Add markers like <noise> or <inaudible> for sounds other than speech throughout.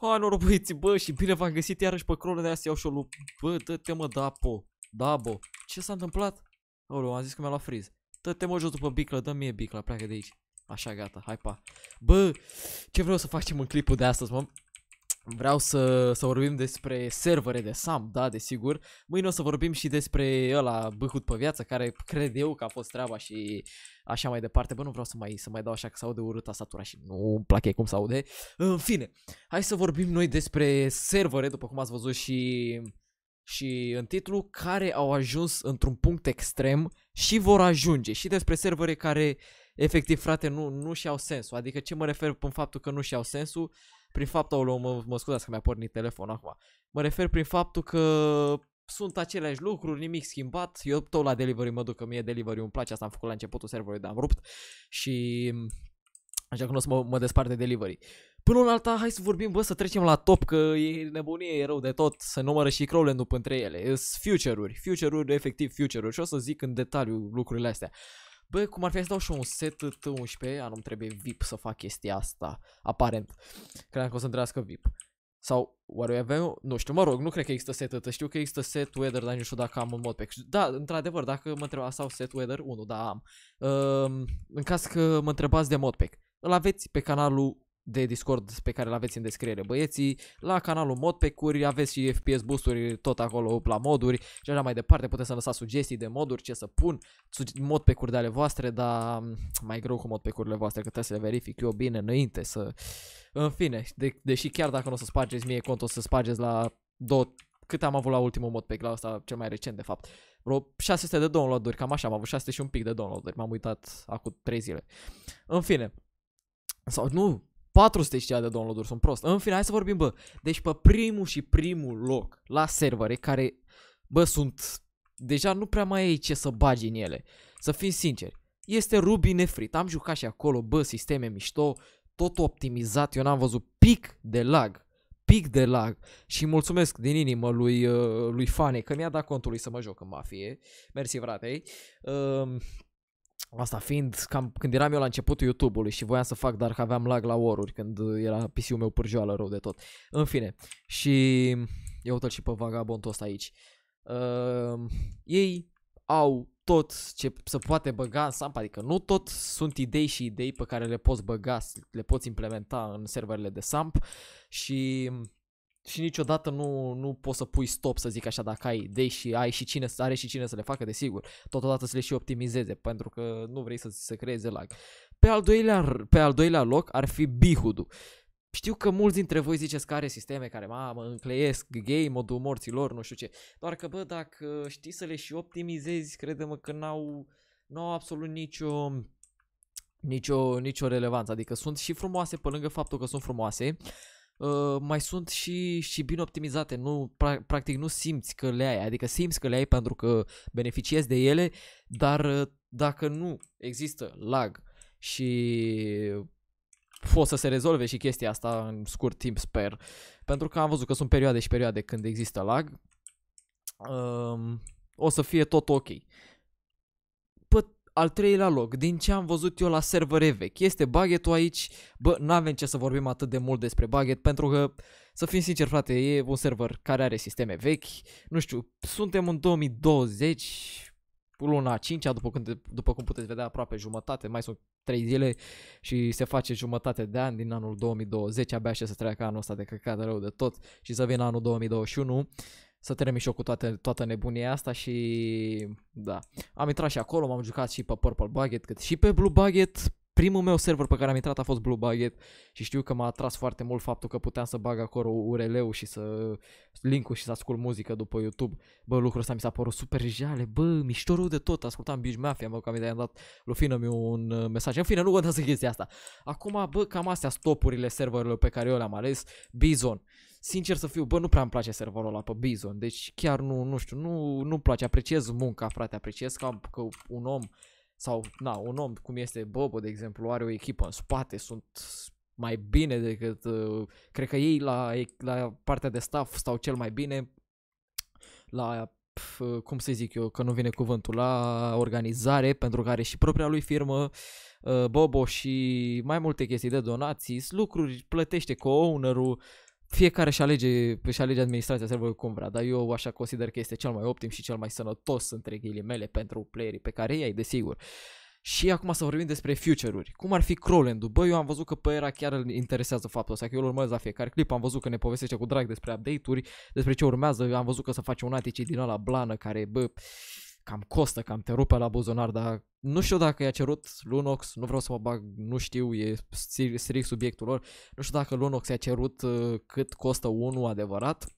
Ha, noroc băieți, bă, și bine v-am găsit iarăși pe crolă de astea, iau și o lupă. Bă, dă-te mă, da, bo. ce s-a întâmplat? Aoleu, am zis că mi-a luat friz. Dă-te mă jos după bicla, dă mie bicla, pleacă de aici. Așa, gata, hai pa. Bă, ce vreau să facem în clipul de astăzi, mă? Vreau să, să vorbim despre servere de SAM, da, desigur. Mâine o să vorbim și despre ăla băhut pe viață, care cred eu că a fost treaba și așa mai departe. Bă, nu vreau să mai, să mai dau așa că se aude urâta satura și nu îmi place cum se aude. În fine, hai să vorbim noi despre servere, după cum ați văzut și, și în titlu, care au ajuns într-un punct extrem și vor ajunge. Și despre servere care efectiv, frate, nu, nu și-au sensul. Adică ce mă refer prin faptul că nu și-au sensul? prin faptul, mă, mă scuzați că mi-a pornit telefonul acum, mă refer prin faptul că sunt aceleași lucruri, nimic schimbat, eu tot la delivery mă duc, că mie delivery îmi place, asta am făcut la începutul serverului, dar am rupt și așa că nu o să mă, mă despart de delivery. Până în alta, hai să vorbim, bă, să trecem la top, că e nebunie, e rău de tot, se numără și Crowland-ul între ele. Sunt future-uri, future-uri, efectiv future-uri și o să zic în detaliu lucrurile astea. Bă, cum ar fi să dau și un set T11, a nu trebuie VIP să fac chestia asta, aparent. Cred că o să întrească VIP. Sau oare avem, nu știu, mă rog, nu cred că există set ăsta, știu că există set weather, dar nu știu dacă am un mod pe Da, într-adevăr, dacă mă întreba sau set weather unul, da, am. Uh, în caz că mă întrebați de modpack, îl aveți pe canalul de Discord pe care îl aveți în descriere băieții, la canalul Mod pe Curi aveți și FPS boosturi tot acolo la moduri și așa mai departe, puteți să lăsați sugestii de moduri, ce să pun, mod pe curi de ale voastre, dar mm, mai greu cu mod pe curile voastre, că trebuie să le verific eu bine înainte să... În fine, de, deși chiar dacă nu o să spargeți mie contul o să spargeți la două, cât am avut la ultimul mod pe la ăsta cel mai recent de fapt. Vreo 600 de downloaduri, cam așa, am avut 600 și un pic de downloaduri, m-am uitat acum 3 zile. În fine, sau nu, 400 ceva de download-uri, sunt prost. În final hai să vorbim, bă. Deci pe primul și primul loc la servere care, bă, sunt... Deja nu prea mai e ce să bagi în ele. Să fim sinceri. Este Ruby nefrit. Am jucat și acolo, bă, sisteme mișto, tot optimizat. Eu n-am văzut pic de lag pic de lag și mulțumesc din inimă lui, uh, lui Fane că mi-a dat contul lui să mă joc în mafie. Mersi, fratei. Uh, Asta fiind cam când eram eu la începutul YouTube-ului și voiam să fac, dar că aveam lag la oruri când era PC-ul meu pârjoală rău de tot. În fine, și eu tot și pe vagabondul ăsta aici. Uh, ei au tot ce se poate băga în sampa, adică nu tot sunt idei și idei pe care le poți băga, le poți implementa în serverele de samp și și niciodată nu, nu poți să pui stop, să zic așa, dacă ai idei și ai și cine, are și cine să le facă, desigur. Totodată să le și optimizeze, pentru că nu vrei să, să creeze lag. Pe al, doilea, pe al doilea loc ar fi Bihudu. Știu că mulți dintre voi ziceți că are sisteme care, mamă, încleiesc game modul morților, nu știu ce. Doar că, bă, dacă știi să le și optimizezi, crede-mă că n-au, n-au absolut nicio nicio, nicio relevanță. Adică sunt și frumoase pe lângă faptul că sunt frumoase, uh, mai sunt și, și bine optimizate. Nu, pra, practic nu simți că le ai, adică simți că le ai pentru că beneficiezi de ele, dar uh, dacă nu există lag și o să se rezolve și chestia asta în scurt timp, sper. Pentru că am văzut că sunt perioade și perioade când există lag. Um, o să fie tot ok al treilea loc, din ce am văzut eu la servere vechi, este Baghetul aici. Bă, n-avem ce să vorbim atât de mult despre Baghet, pentru că, să fim sinceri, frate, e un server care are sisteme vechi. Nu știu, suntem în 2020, luna 5 după, când, după cum puteți vedea, aproape jumătate, mai sunt 3 zile și se face jumătate de an din anul 2020, abia așa să treacă anul ăsta de căcat rău de tot și să vină anul 2021 să termin și eu cu toată, toată nebunia asta și da. Am intrat și acolo, m-am jucat și pe Purple Bucket, cât și pe Blue Bucket. Primul meu server pe care am intrat a fost Blue Bucket și știu că m-a atras foarte mult faptul că puteam să bag acolo URL-ul și să link și să ascult muzică după YouTube. Bă, lucrul ăsta mi s-a părut super jale, bă, mișto de tot, ascultam Beach Mafia, mă, că am dat lui Fină mi un uh, mesaj. În fine, nu contează chestia asta. Acum, bă, cam astea stopurile serverelor pe care eu le-am ales. Bizon. Uh, sincer să fiu, bă, nu prea îmi place serverul ăla pe Bison, deci chiar nu, nu știu, nu, nu-mi place, apreciez munca, frate, apreciez că, că un om sau, na, un om cum este Bobo, de exemplu, are o echipă în spate, sunt mai bine decât, uh, cred că ei la, la partea de staff stau cel mai bine, la cum să zic eu, că nu vine cuvântul, la organizare, pentru care și propria lui firmă, uh, Bobo și mai multe chestii de donații, lucruri, plătește cu owner-ul, fiecare își alege, își alege administrația serverului cum vrea, dar eu așa consider că este cel mai optim și cel mai sănătos între ghilimele pentru playerii pe care i-ai, desigur. Și acum să vorbim despre future-uri. Cum ar fi Crowland-ul? Bă, eu am văzut că pe era chiar îl interesează faptul ăsta, că eu îl urmăresc la fiecare clip, am văzut că ne povestește cu drag despre update-uri, despre ce urmează, am văzut că să face un ATC din ala blană care, bă, cam costă, cam te rupe la buzunar, dar nu știu dacă i-a cerut Lunox, nu vreau să mă bag, nu știu, e strict subiectul lor, nu știu dacă Lunox i-a cerut uh, cât costă unul adevărat,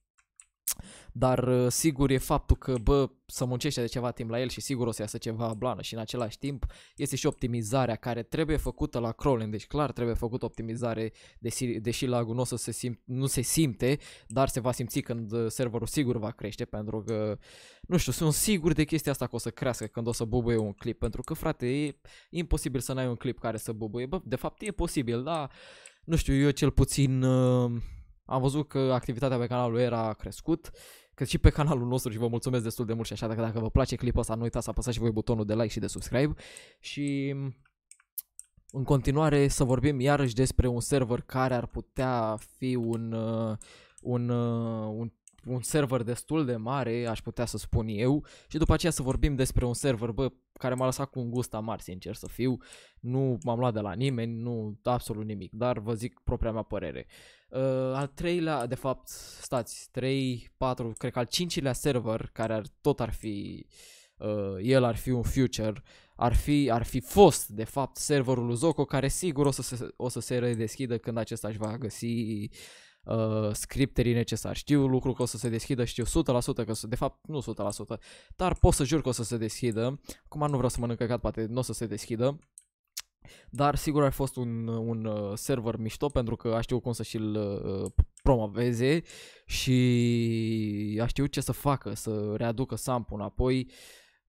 dar uh, sigur e faptul că, bă, să muncește de ceva timp la el și sigur o să iasă ceva blană și în același timp este și optimizarea care trebuie făcută la crawling, deci clar trebuie făcută optimizare, deși, deși lagul nu, o să se sim, nu se simte, dar se va simți când uh, serverul sigur va crește pentru că, nu știu, sunt sigur de chestia asta că o să crească când o să bubuie un clip, pentru că, frate, e imposibil să n-ai un clip care să bubuie, bă, de fapt e posibil, dar, nu știu, eu cel puțin... Uh, am văzut că activitatea pe canalul lui era crescut, că și pe canalul nostru și vă mulțumesc destul de mult și așa, dacă, dacă vă place clipul ăsta, nu uitați să apăsați și voi butonul de like și de subscribe și în continuare să vorbim iarăși despre un server care ar putea fi un, uh, un, uh, un un server destul de mare, aș putea să spun eu, și după aceea să vorbim despre un server, bă, care m-a lăsat cu un gust amar, sincer să fiu. Nu m-am luat de la nimeni, nu absolut nimic, dar vă zic propria mea părere. Uh, Uh, al treilea, de fapt, stați, 3, 4, cred că al cincilea server, care ar, tot ar fi, uh, el ar fi un future, ar fi, ar fi fost, de fapt, serverul lui Zoco, care sigur o să se, o să se redeschidă când acesta își va găsi uh, scripterii necesari. Știu lucru că o să se deschidă, știu 100% că, de fapt, nu 100%, dar pot să jur că o să se deschidă. Acum nu vreau să mănânc căcat, poate nu o să se deschidă. Dar sigur ar fost un, un uh, server mișto pentru că a știut cum să și-l uh, promoveze și a știut ce să facă, să readucă sample înapoi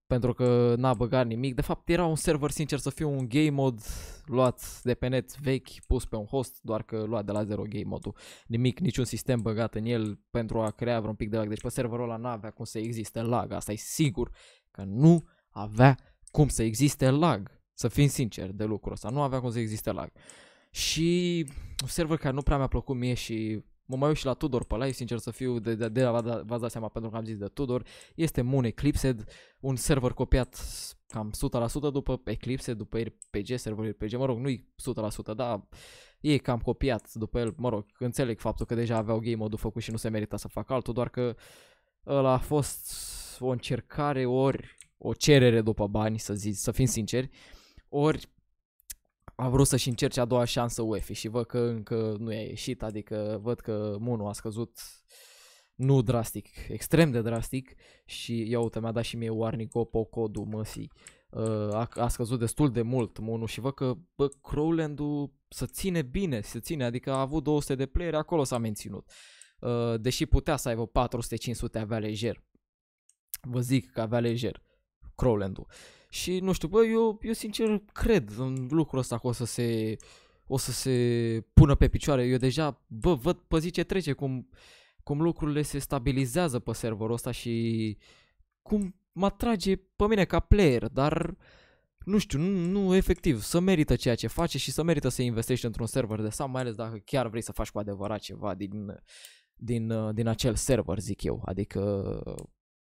pentru că n-a băgat nimic. De fapt era un server, sincer să fiu, un game mod luat de pe net vechi, pus pe un host, doar că luat de la zero game modul. Nimic, niciun sistem băgat în el pentru a crea vreun pic de lag. Deci pe serverul ăla n-avea cum să existe lag, asta e sigur că nu avea cum să existe lag. Să fim sinceri de lucrul ăsta. Nu avea cum să existe lag. Și un server care nu prea mi-a plăcut mie și mă mai uit și la Tudor pe live, sincer să fiu, de, de, de la v-ați dat seama pentru că am zis de Tudor, este Moon Eclipsed, un server copiat cam 100% după Eclipse, după RPG, serverul RPG, mă rog, nu-i 100%, dar e cam copiat după el, mă rog, înțeleg faptul că deja aveau game mode făcut și nu se merita să facă altul, doar că ăla a fost o încercare ori o cerere după bani, să zic, să fim sinceri, uh, ori a vrut să-și încerce a doua șansă UEFA și văd că încă nu i-a ieșit, adică văd că Munu a scăzut nu drastic, extrem de drastic și iau uite mi-a dat și mie Warnico Pocodu Măsii. Uh, a, a, scăzut destul de mult Munu și văd că bă, Crowland-ul să ține bine, să ține, adică a avut 200 de playere, acolo s-a menținut. Uh, deși putea să aibă 400-500, avea lejer. Vă zic că avea lejer Crowland-ul. Uh, și nu știu, bă, eu, eu sincer cred în lucrul ăsta că o să se, o să se pună pe picioare. Eu deja, bă, văd pe zi ce trece, cum, cum lucrurile se stabilizează pe serverul ăsta și cum mă atrage pe mine ca player, dar nu știu, nu, nu efectiv, să merită ceea ce face și să merită să investești într-un server de sau mai ales dacă chiar vrei să faci cu adevărat ceva din, din, din acel server, zic eu. Adică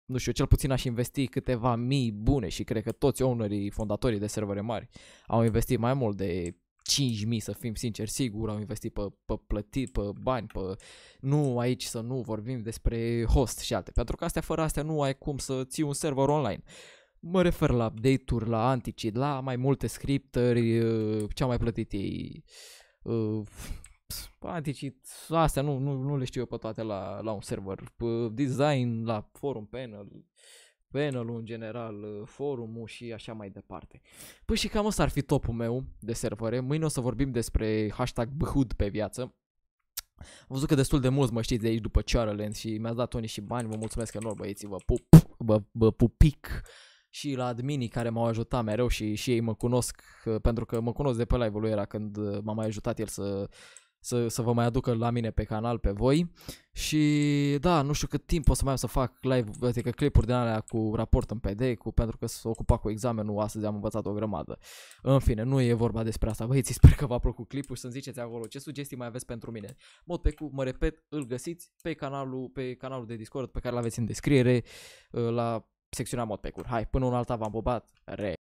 nu știu, cel puțin aș investi câteva mii bune și cred că toți ownerii, fondatorii de servere mari au investit mai mult de 5.000 să fim sinceri, sigur au investit pe, pe plătit, pe bani, pe... nu aici să nu vorbim despre host și alte, pentru că astea fără astea nu ai cum să ții un server online. Mă refer la update-uri, la anticid, la mai multe scripturi uh, ce au mai plătit ei, uh, practici, astea nu, nu, nu le știu eu pe toate la, la un server. Pe design, la forum panel, panelul în general, forumul și așa mai departe. Păi și cam asta ar fi topul meu de servere. Mâine o să vorbim despre hashtag bhud pe viață. Am văzut că destul de mult mă știți de aici după Charland și mi a dat Tony și bani, vă mulțumesc enorm băieții, vă pup, vă, vă pupic și la adminii care m-au ajutat mereu și, și ei mă cunosc pentru că mă cunosc de pe live-ul lui era când m-a mai ajutat el să să, să vă mai aducă la mine pe canal, pe voi. Și da, nu știu cât timp o să mai am să fac live, adică clipuri din alea cu raport în PD, cu, pentru că s o ocupa cu examenul, astăzi am învățat o grămadă. În fine, nu e vorba despre asta, băieți, <laughs> sper că v-a plăcut clipul și să-mi ziceți acolo ce sugestii mai aveți pentru mine. Mod pe cu mă repet, îl găsiți pe canalul, pe canalul de Discord pe care l-aveți în descriere, ă, la secțiunea mod pe cur. Hai, până un alta v-am bobat, re!